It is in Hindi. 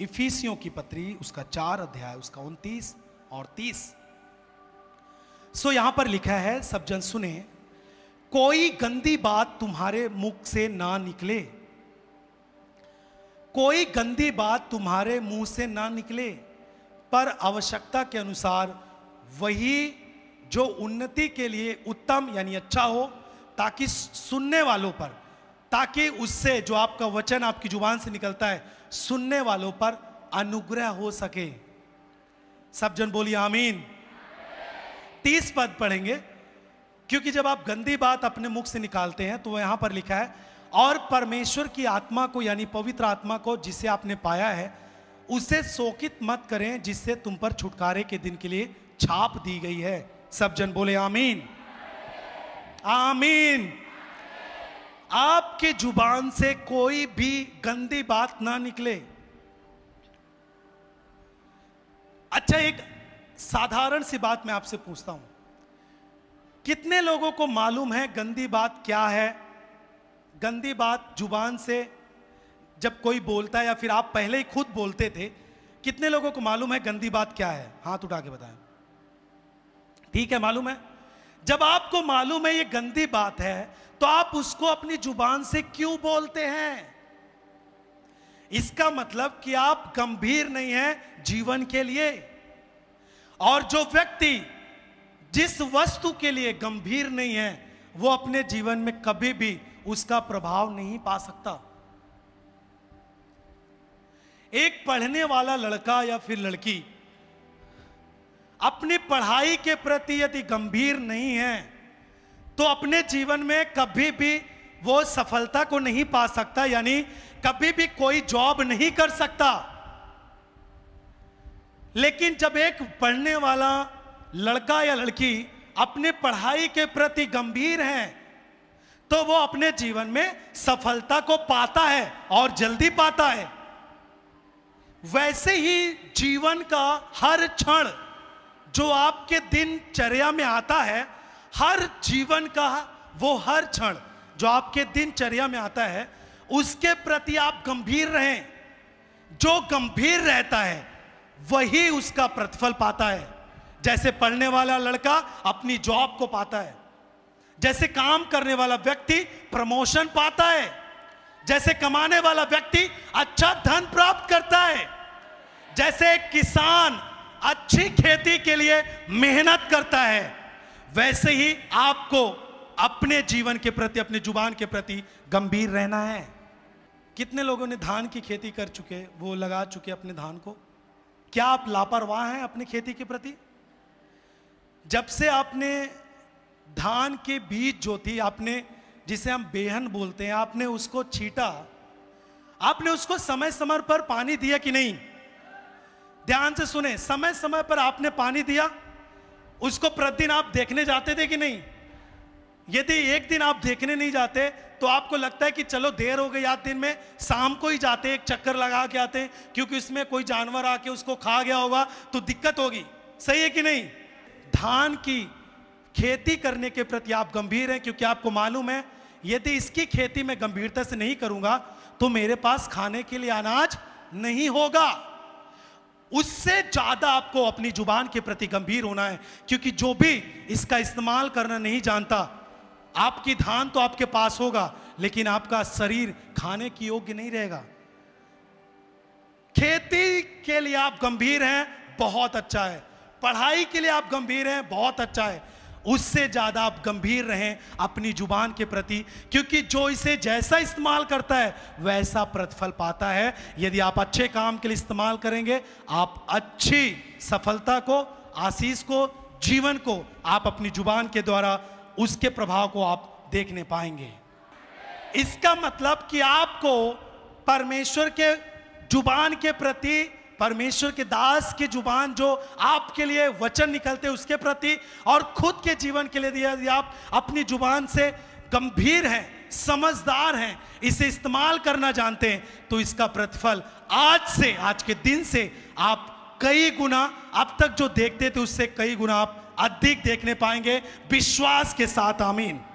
इफिसियों की पत्री उसका चार अध्याय उसका उनतीस और तीस सो यहां पर लिखा है सब जन सुने कोई गंदी बात तुम्हारे मुख से ना निकले कोई गंदी बात तुम्हारे मुंह से ना निकले पर आवश्यकता के अनुसार वही जो उन्नति के लिए उत्तम यानी अच्छा हो ताकि सुनने वालों पर ताकि उससे जो आपका वचन आपकी जुबान से निकलता है सुनने वालों पर अनुग्रह हो सके सब जन बोलिए आमीन तीस पद पढ़ेंगे क्योंकि जब आप गंदी बात अपने मुख से निकालते हैं तो यहां पर लिखा है और परमेश्वर की आत्मा को यानी पवित्र आत्मा को जिसे आपने पाया है उसे शोकित मत करें जिससे तुम पर छुटकारे के दिन के लिए छाप दी गई है सब जन बोले आमीन आमीन आपकी जुबान से कोई भी गंदी बात ना निकले अच्छा एक साधारण सी बात मैं आपसे पूछता हूं कितने लोगों को मालूम है गंदी बात क्या है गंदी बात जुबान से जब कोई बोलता है या फिर आप पहले ही खुद बोलते थे कितने लोगों को मालूम है गंदी बात क्या है हाथ उठा के बताएं ठीक है मालूम है जब आपको मालूम है ये गंदी बात है तो आप उसको अपनी जुबान से क्यों बोलते हैं इसका मतलब कि आप गंभीर नहीं हैं जीवन के लिए और जो व्यक्ति जिस वस्तु के लिए गंभीर नहीं है वो अपने जीवन में कभी भी उसका प्रभाव नहीं पा सकता एक पढ़ने वाला लड़का या फिर लड़की अपनी पढ़ाई के प्रति यदि गंभीर नहीं है तो अपने जीवन में कभी भी वो सफलता को नहीं पा सकता यानी कभी भी कोई जॉब नहीं कर सकता लेकिन जब एक पढ़ने वाला लड़का या लड़की अपने पढ़ाई के प्रति गंभीर है तो वो अपने जीवन में सफलता को पाता है और जल्दी पाता है वैसे ही जीवन का हर क्षण जो आपके दिनचर्या में आता है हर जीवन का वो हर क्षण जो आपके दिनचर्या में आता है उसके प्रति आप गंभीर रहें जो गंभीर रहता है वही उसका प्रतिफल पाता है जैसे पढ़ने वाला लड़का अपनी जॉब को पाता है जैसे काम करने वाला व्यक्ति प्रमोशन पाता है जैसे कमाने वाला व्यक्ति अच्छा धन प्राप्त करता है जैसे किसान अच्छी खेती के लिए मेहनत करता है वैसे ही आपको अपने जीवन के प्रति अपने जुबान के प्रति गंभीर रहना है कितने लोगों ने धान की खेती कर चुके वो लगा चुके अपने धान को क्या आप लापरवाह हैं अपनी खेती के प्रति जब से आपने धान के बीज जो थी आपने जिसे हम बेहन बोलते हैं आपने उसको छीटा आपने उसको समय समय पर पानी दिया कि नहीं ध्यान से सुने समय समय पर आपने पानी दिया उसको प्रतिदिन आप देखने जाते थे कि नहीं यदि एक दिन आप देखने नहीं जाते तो आपको लगता है कि चलो देर हो गई आज दिन में शाम को ही जाते एक चक्कर लगा के आते क्योंकि उसमें कोई जानवर आके उसको खा गया होगा तो दिक्कत होगी सही है कि नहीं धान की खेती करने के प्रति आप गंभीर हैं क्योंकि आपको मालूम है यदि इसकी खेती मैं गंभीरता से नहीं करूंगा तो मेरे पास खाने के लिए अनाज नहीं होगा उससे ज़्यादा आपको अपनी जुबान के प्रति गंभीर होना है क्योंकि जो भी इसका इस्तेमाल करना नहीं जानता आपकी धान तो आपके पास होगा लेकिन आपका शरीर खाने की योग्य नहीं रहेगा खेती के लिए आप गंभीर हैं बहुत अच्छा है पढ़ाई के लिए आप गंभीर हैं बहुत अच्छा है उससे ज़्यादा आप गंभीर रहें अपनी जुबान के प्रति क्योंकि जो इसे जैसा इस्तेमाल करता है वैसा प्रतिफल पाता है यदि आप अच्छे काम के लिए इस्तेमाल करेंगे आप अच्छी सफलता को आशीष को जीवन को आप अपनी जुबान के द्वारा उसके प्रभाव को आप देखने पाएंगे इसका मतलब कि आपको परमेश्वर के जुबान के प्रति परमेश्वर के दास की जुबान जो आपके लिए वचन निकलते उसके प्रति और खुद के जीवन के लिए यदि आप अपनी जुबान से गंभीर हैं समझदार हैं इसे इस्तेमाल करना जानते हैं तो इसका प्रतिफल आज से आज के दिन से आप कई गुना अब तक जो देखते थे उससे कई गुना आप अधिक देखने पाएंगे विश्वास के साथ आमीन